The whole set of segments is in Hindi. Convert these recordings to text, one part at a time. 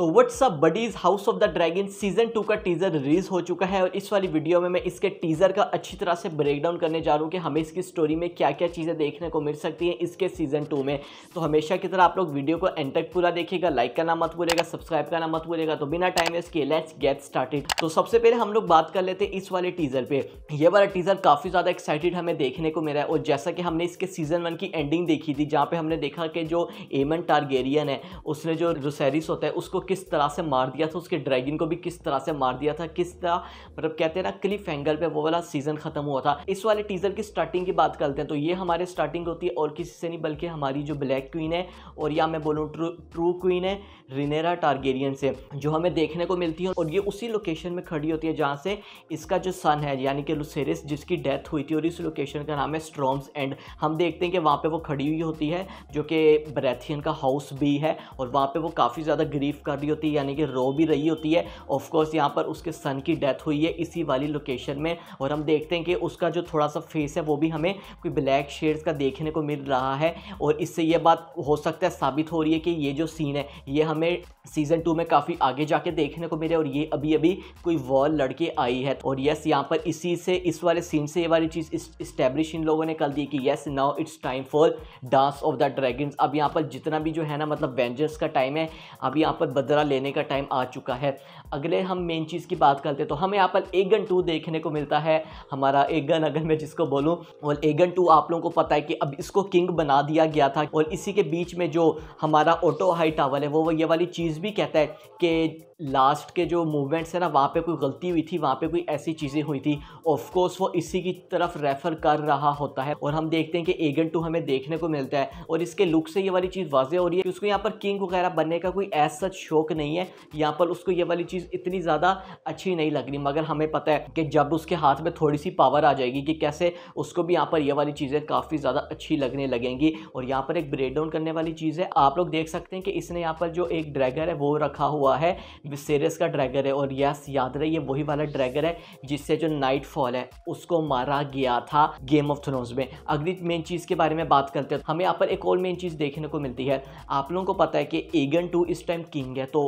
तो up buddies house of the dragon season two का टीजर रिलीज हो चुका है और इस वाली वीडियो में मैं इसके टीजर का अच्छी तरह से ब्रेकडाउन करने जा रहा हूँ कि हमें इसकी स्टोरी में क्या क्या चीज़ें देखने को मिल सकती हैं इसके सीजन टू में तो हमेशा की तरह आप लोग वीडियो को एंड तक पूरा देखेगा लाइक करना मत भूलेगा सब्सक्राइब करना मत भूलेगा तो बिना टाइम वेस्ट किए लेट्स गेट स्टार्टेड तो सबसे पहले हम लोग बात कर लेते हैं इस वाले टीजर पर यह वाला टीजर काफ़ी ज़्यादा एक्साइटेड हमें देखने को मिला है और जैसा कि हमने इसके सीजन वन की एंडिंग देखी थी जहाँ पर हमने देखा कि जो एमन टारगेरियन है उसने जो रुसेरिस होता है उसको किस तरह से मार दिया था उसके ड्रैगन को भी किस तरह से मार दिया था किस तरह मतलब कहते हैं ना क्लिफ एंगल पे वो वाला सीजन खत्म हुआ था इस वाले टीजर की स्टार्टिंग की बात करते हैं तो ये हमारे स्टार्टिंग होती है और किसी से नहीं बल्कि हमारी जो ब्लैक क्वीन है और या मैं बोलूँ ट्रू ट्रू क्वीन है रिनेरा टारगेरियन से जो हमें देखने को मिलती है और ये उसी लोकेशन में खड़ी होती है जहाँ से इसका जो सन है यानी कि लुसेरिस जिसकी डेथ हुई थी और इस लोकेशन का नाम है स्ट्रॉम्स एंड हम देखते हैं कि वहाँ पर वो खड़ी हुई होती है जो कि ब्रैथियन का हाउस भी है और वहाँ पर वो काफ़ी ज़्यादा ग्रीफ कर दी होती है यानी कि रो भी रही होती है ऑफकोर्स यहाँ पर उसके सन की डेथ हुई है इसी वाली लोकेशन में और हम देखते हैं कि उसका जो थोड़ा सा फेस है वो भी हमें कोई ब्लैक शेड्स का देखने को मिल रहा है और इससे ये बात हो सकता है साबित हो रही है कि ये जो सीन है ये हमें सीज़न टू में काफ़ी आगे जाके देखने को मिले और ये अभी अभी कोई वॉल लड़के आई है और यस यहाँ पर इसी से इस वाले सीन से ये वाली चीज़ इस्टेब्लिश इन लोगों ने कर दी कि yes now it's time for dance of the dragons अब यहाँ पर जितना भी जो है ना मतलब वेंजर्स का टाइम है अब यहाँ पर बदला लेने का टाइम आ चुका है अगले हम मेन चीज़ की बात करते हैं तो हमें यहाँ पर एगन टू देखने को मिलता है हमारा एगन अगर मैं जिसको बोलूँ और एगन टू आप लोगों को पता है कि अब इसको किंग बना दिया गया था और इसी के बीच में जो हमारा ऑटो हाई टावर है वो ये वाली चीज़ भी कहता है कि लास्ट के जो मूवमेंट्स हैं ना वहाँ पे कोई गलती हुई थी वहाँ पे कोई ऐसी चीज़ें हुई थी ऑफ कोर्स वो इसी की तरफ रेफ़र कर रहा होता है और हम देखते हैं कि एगन टू हमें देखने को मिलता है और इसके लुक से ये वाली चीज़ वाजह हो रही है कि उसको यहाँ पर किंग वगैरह बनने का कोई एज सच शौक नहीं है यहाँ पर उसको ये वाली चीज़ इतनी ज़्यादा अच्छी नहीं लग रही मगर हमें पता है कि जब उसके हाथ में थोड़ी सी पावर आ जाएगी कि कैसे उसको भी यहाँ पर ये वाली चीज़ें काफ़ी ज़्यादा अच्छी लगने लगेंगी और यहाँ पर एक ब्रेक डाउन करने वाली चीज़ है आप लोग देख सकते हैं कि इसने यहाँ पर जो एक ड्रैगर है वो रखा हुआ है विसेरियस का ड्रैगर है और यस याद रहे ये वही वाला ड्रैगर है जिससे जो नाइट फॉल है उसको मारा गया था गेम ऑफ थ्रोन्स में अगली मेन चीज़ के बारे में बात करते हैं हमें यहाँ पर एक और मेन चीज़ देखने को मिलती है आप लोगों को पता है कि एगन टू इस टाइम किंग है तो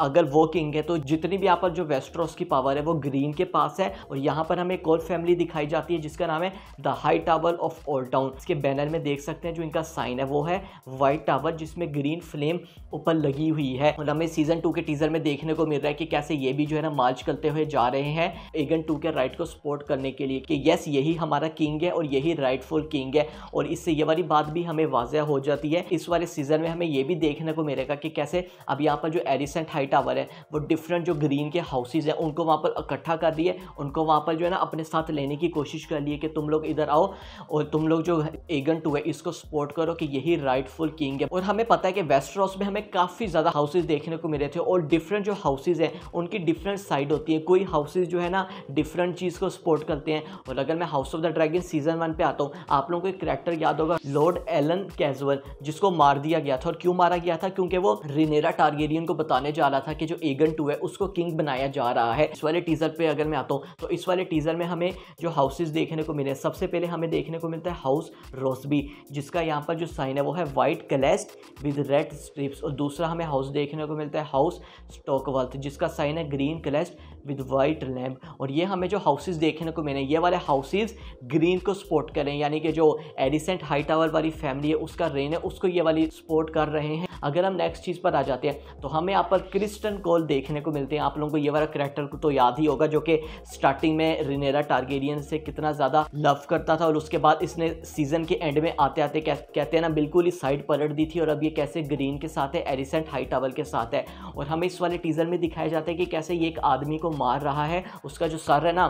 अगर वो किंग है तो जितनी भी यहाँ पर जो वेस्ट्रोस की पावर है वो ग्रीन के पास है और यहाँ पर हमें एक और फैमिली दिखाई जाती है जिसका नाम है the high tower of all town इसके बैनर में देख सकते हैं जो इनका साइन है वो है वाइट टावर जिसमें ग्रीन फ्लेम ऊपर लगी हुई है और हमें सीजन टू के टीजर में देखने को मिल रहा है कि कैसे ये भी जो है ना मार्च करते हुए जा रहे हैं एगन टू के राइट को सपोर्ट करने के लिए कि यस यही हमारा किंग है और यही राइटफुल किंग है और इससे ये वाली बात भी हमें वाजह हो जाती है इस वाले सीजन में हमें ये भी देखने को मिलेगा कि कैसे अब यहाँ पर जो एरिसेंट हाइट टावर है वो डिफरेंट जो ग्रीन के हाउसेज हैं उनको वहाँ पर इकट्ठा कर दिए उनको वहाँ पर जो है ना अपने साथ लेने की कोशिश कर लिए कि तुम लोग इधर आओ और तुम लोग जो एगन टू है इसको सपोर्ट करो कि यही राइटफुल किंग है और हमें पता है कि वेस्ट्रॉस में हमें काफ़ी ज़्यादा हाउसेज देखने को मिले थे और डिफरेंट जो हाउसेज हैं उनकी डिफरेंट साइड होती है कोई हाउसेज जो है ना डिफरेंट चीज़ को सपोर्ट करते हैं और अगर मैं house of the dragon season one पे आता हूँ आप लोगों को एक करेक्टर याद होगा लॉर्ड एलन कैजुअल जिसको मार दिया गया था और क्यों मारा गया था क्योंकि वो रिनेरा टारगेरियन को बताने जा रहा रहा था कि जो एगन टू है उसको किंग बनाया जा रहा है इस वाले टीज़र पे अगर मैं आता हूँ तो इस वाले टीज़र में हमें जो हाउसेज देखने को मिले सबसे पहले हमें देखने को मिलता है हाउस रोसबी जिसका यहाँ पर जो साइन है वो है white crest with red stripes और दूसरा हमें हाउस देखने को मिलता है हाउस स्टोकवल्थ जिसका साइन है green crest with white lamp और ये हमें जो हाउसेज देखने को मिले ये वाले हाउसेज ग्रीन को सपोर्ट करें यानी कि जो एडिसेंट हाई टावर वाली फैमिली है उसका रेन है उसको ये वाली सपोर्ट कर रहे हैं अगर हम नेक्स्ट चीज़ पर आ जाते हैं तो हमें यहाँ पर क्रिस्टन कॉल देखने को मिलते हैं आप लोगों को ये वाला करेक्टर को तो याद ही होगा जो कि स्टार्टिंग में रिनेरा टारगेरियन से कितना ज़्यादा लव करता था और उसके बाद इसने सीजन के एंड में आते आते कहते हैं ना बिल्कुल ही साइड पलट दी थी और अब ये कैसे ग्रीन के साथ है एडिसेंट हाई टावर के साथ है और हमें इस वाले टीजर में दिखाया जाता है कि कैसे ये एक आदमी को मार रहा है उसका जो सर है ना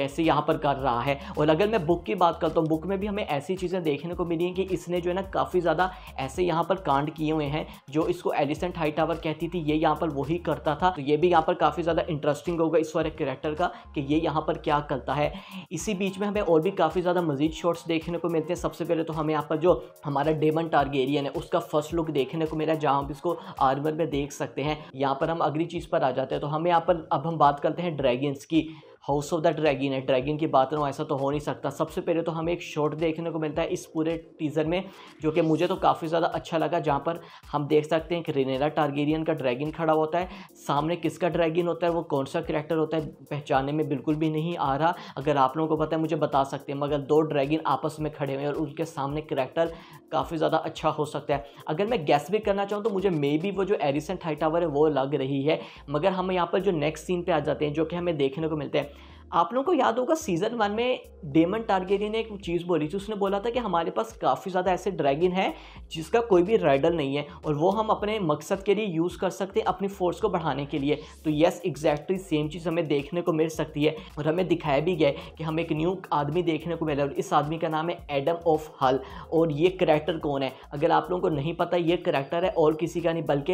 ऐसे यहाँ पर कर रहा है और अगर मैं बुक की बात करता हूँ बुक में भी हमें ऐसी चीज़ें देखने को मिली हैं कि इसने जो है ना काफ़ी ज़्यादा ऐसे यहाँ पर कांड किए हुए हैं जो इसको एलिसेंट हाई टावर कहती थी ये यहाँ पर वही करता था तो ये भी यहाँ पर काफ़ी ज़्यादा इंटरेस्टिंग होगा इस वाले करेक्टर का कि ये यहाँ पर क्या करता है इसी बीच में हमें और भी काफ़ी ज़्यादा मजीद शॉर्ट्स देखने को मिलते हैं सबसे पहले तो हमें यहाँ पर जो हमारा डेमन टारगेरियन है उसका फर्स्ट लुक देखने को मिला जहाँ हम इसको आर्मर में देख सकते हैं यहाँ पर हम अगली चीज़ पर आ जाते हैं तो हमें यहाँ पर अब हम बात करते हैं ड्रैगन्स की हाउस ऑफ द ड्रैगन है ड्रैगन की बात करूँ ऐसा तो हो नहीं सकता सबसे पहले तो हमें एक शॉट देखने को मिलता है इस पूरे टीज़र में जो कि मुझे तो काफ़ी ज़्यादा अच्छा लगा जहाँ पर हम देख सकते हैं कि रेनेरा टारगेरियन का ड्रैगन खड़ा होता है सामने किसका ड्रैगन होता है वो कौन सा करेक्टर होता है पहचानने में बिल्कुल भी नहीं आ रहा अगर आप लोगों को पता है मुझे बता सकते हैं मगर दो ड्रैगन आपस में खड़े हुए हैं और उनके सामने करेक्टर काफ़ी ज़्यादा अच्छा हो सकता है अगर मैं गैस भी करना चाहूँ तो मुझे मे बी वो जो एरिसन हाई टावर है वो लग रही है मगर हम यहाँ पर जो नेक्स्ट सीन पर आ जाते हैं जो कि हमें देखने को मिलते हैं आप लोगों को याद होगा सीज़न वन में डेमन टारगेरी ने एक चीज़ बोली थी उसने बोला था कि हमारे पास काफ़ी ज़्यादा ऐसे ड्रैगन है जिसका कोई भी राइडल नहीं है और वो हम अपने मकसद के लिए यूज़ कर सकते हैं अपनी फोर्स को बढ़ाने के लिए तो येस एग्जैक्टली सेम चीज़ हमें देखने को मिल सकती है और हमें दिखाया भी गया कि हमें एक न्यू आदमी देखने को मिला और इस आदमी का नाम है एडम ऑफ हल और ये करेक्टर कौन है अगर आप लोगों को नहीं पता ये करेक्टर है और किसी का नहीं बल्कि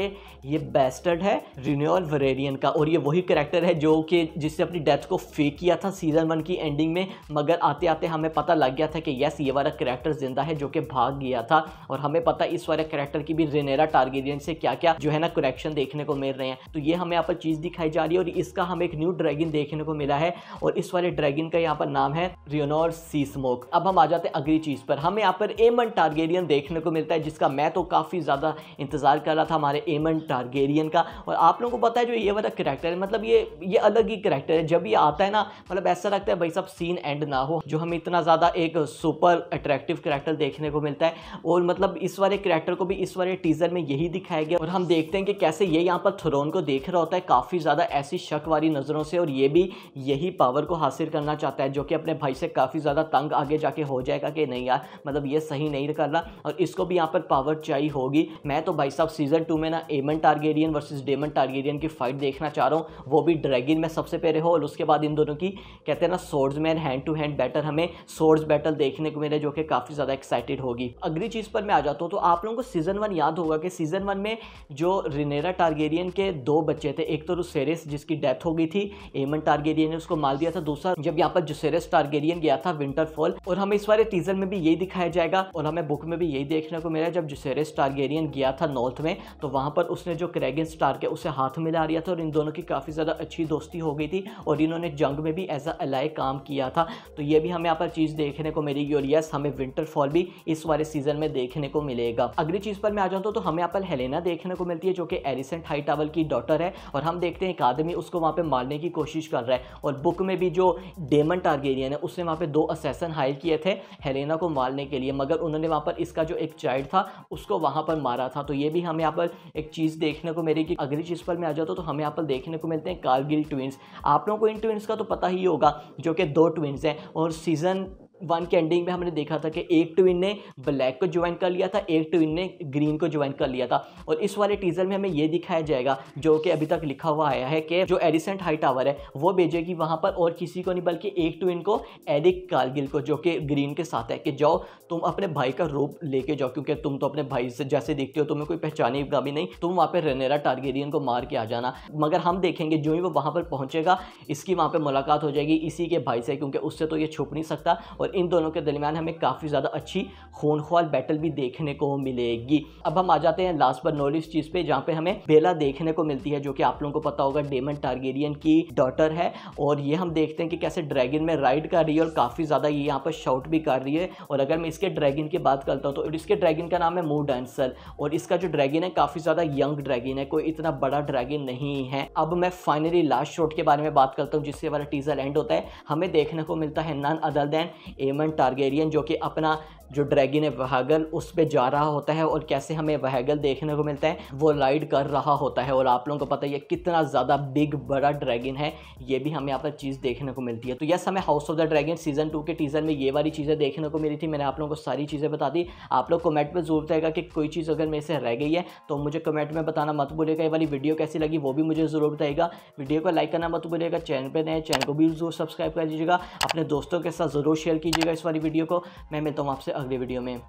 ये बेस्टर्ड है रिन्यूअल वरेरियन का और ये वही करेक्टर है जो कि जिससे अपनी डेथ को फेक किया था सीज़न वन की एंडिंग में मगर आते आते हमें पता लग गया था कि यस ये वाला करेक्टर जिंदा है जो कि भाग गया था और हमें पता इस वाले करेक्टर की भी रेनेरा टारगेरियन से क्या क्या जो है ना करेक्शन देखने को मिल रहे हैं तो ये हमें यहाँ पर चीज़ दिखाई जा रही है और इसका हमें एक न्यू ड्रैगन देखने को मिला है और इस वाले ड्रैगन का यहाँ पर नाम है रियोनोर सी स्मोक अब हम आ जाते हैं अगली चीज़ पर हमें यहाँ पर एमन टारगेरियन देखने को मिलता है जिसका मैं तो काफ़ी ज़्यादा इंतज़ार कर रहा था हमारे एमन टारगेरियन का और आप लोगों को पता है जो ये वाला करेक्टर है मतलब ये ये अलग ही करेक्टर है जब ये आता है ना मतलब ऐसा लगता है भाई साहब सीन एंड ना हो जो हमें इतना ज़्यादा एक सुपर अट्रैक्टिव करेक्टर देखने को मिलता है और मतलब इस वाले करेक्टर को भी इस वाले टीज़र में यही दिखाया गया और हम देखते हैं कि कैसे ये यहाँ पर थ्रोन को देख रहा होता है काफ़ी ज़्यादा ऐसी शक वाली नज़रों से और ये भी यही पावर को हासिल करना चाहता है जो कि अपने भाई से काफ़ी ज़्यादा तंग आगे जाके हो जाएगा कि नहीं यार मतलब ये सही नहीं कर रहा और इसको भी यहाँ पर पावर चाहिए होगी मैं तो भाई साहब सीज़न टू में ना Aemond Targaryen versus Daemon Targaryen की फ़ाइट देखना चाह रहा हूँ वो भी ड्रैगिन में सबसे पहले हो और उसके बाद इन दोनों कि कहते हैं ना swordsman hand to hand battle हमें सोर्ड्स बैटल देखने को मिले जो कि काफ़ी ज़्यादा एक्साइटेड होगी अगली चीज़ पर मैं आ जाता हूँ तो आप लोगों को सीज़न वन याद होगा कि सीज़न वन में जो रिनेरा टारगेरियन के दो बच्चे थे एक तो रुसेरेस जिसकी डेथ हो गई थी एमन टारगेरियन ने उसको मार दिया था दूसरा जब यहाँ पर जुसेरेस टारगेरियन गया था विंटरफॉल और हमें इस बारे टीजर में भी यही दिखाया जाएगा और हमें बुक में भी यही देखने को मिला जब जुसेरेस टारगेरियन गया था नॉर्थ में तो वहाँ पर उसने जो क्रेगन स्टार के उसे हाथ मिला लिया था और इन दोनों की काफ़ी ज़्यादा अच्छी दोस्ती हो गई थी और इन्होंने जंग में में भी एज अ अलाई काम किया था तो ये भी हमें यहाँ पर चीज़ देखने को मिलेगी और यस हमें विंटरफॉल भी इस वाले सीजन में देखने को मिलेगा अगली चीज़ पर मैं आ जाता हूँ तो हमें यहाँ पर हेलेना देखने को मिलती है जो कि एलिसेंट हाई टावल की डॉटर है और हम देखते हैं एक आदमी उसको वहाँ पर मारने की कोशिश कर रहा है और बुक में भी जो डेमन टारगेरियन है उसने वहाँ पर दो असेसन हायर किए थे हेलेना को मारने के लिए मगर उन्होंने वहाँ पर इसका जो एक चाइल्ड था उसको वहाँ पर मारा था तो ये भी हमें यहाँ पर एक चीज़ देखने को मिलेगी अगली चीज़ पर मैं आ जाता हूँ तो हमें यहाँ पर देखने को मिलते हैं कारगिल ट्विंस आप लोगों को इन ट्विंस का तो पता पता ही होगा जो कि दो ट्विंस हैं और सीज़न वन के एंडिंग में हमने देखा था कि एक ट्विन ने ब्लैक को ज्वाइन कर लिया था एक ट्विन ने ग्रीन को ज्वाइन कर लिया था और इस वाले टीजर में हमें ये दिखाया जाएगा जो कि अभी तक लिखा हुआ आया है कि जो एडिसेंट हाई टावर है वो भेजेगी वहाँ पर और किसी को नहीं बल्कि एक ट्विन को एरिक कारगिल को जो कि ग्रीन के साथ है कि जाओ तुम अपने भाई का रूप लेके जाओ क्योंकि तुम तो अपने भाई से जैसे देखते हो तुम्हें कोई पहचानेगा भी नहीं तुम वहाँ पर रेनेरा टारगेरियन को मार के आ जाना मगर हम देखेंगे जो ही वो वहाँ पर पहुँचेगा इसकी वहाँ पर मुलाकात हो जाएगी इसी के भाई से क्योंकि उससे तो ये छुप नहीं सकता और इन दोनों के दरमियान हमें काफ़ी ज़्यादा अच्छी खून ख्वाल बैटल भी देखने को मिलेगी अब हम आ जाते हैं लास्ट पर नॉलेज चीज़ पे जहाँ पे हमें बेला देखने को मिलती है जो कि आप लोगों को पता होगा डेमन टारगेरियन की डॉटर है और ये हम देखते हैं कि कैसे ड्रैगन में राइड कर रही है और काफ़ी ज़्यादा ये यहाँ पर शाउट भी कर रही है और अगर मैं इसके ड्रैगन की बात करता हूँ तो इसके ड्रैगन का नाम है मूव डांसर और इसका जो ड्रैगन है काफ़ी ज़्यादा यंग ड्रैगन है कोई इतना बड़ा ड्रैगन नहीं है अब मैं फाइनली लास्ट शॉट के बारे में बात करता हूँ जिससे हमारा टीजर एंड होता है हमें देखने को मिलता है none other than Aemond Targaryen जो कि अपना जो ड्रैगन है वहगल उस पर जा रहा होता है और कैसे हमें वहगल देखने को मिलता है वो राइड कर रहा होता है और आप लोगों को पता है कितना ज़्यादा बिग बड़ा ड्रैगन है ये भी हमें यहाँ पर चीज़ देखने को मिलती है तो यस हमें house of the dragon season two के टीजर में ये वाली चीज़ें देखने को मिली थी मैंने आप लोगों को सारी चीज़ें बता दी आप लोग कमेंट में जरूर बताएगा कि कोई चीज़ अगर मेरे से रह गई है तो मुझे कमेंट में बताना मत भूलेगा ये वाली वीडियो कैसी लगी वो भी मुझे ज़रूर बताएगा वीडियो को लाइक करना मत भूलेगा चैनल पर नए चैनल को भी जरूर सब्सक्राइब कर दीजिएगा अपने दोस्तों के साथ ज़रूर शेयर कीजिएगा इस वाली वीडियो को मैं मिलता हूँ आपसे अगले वीडियो में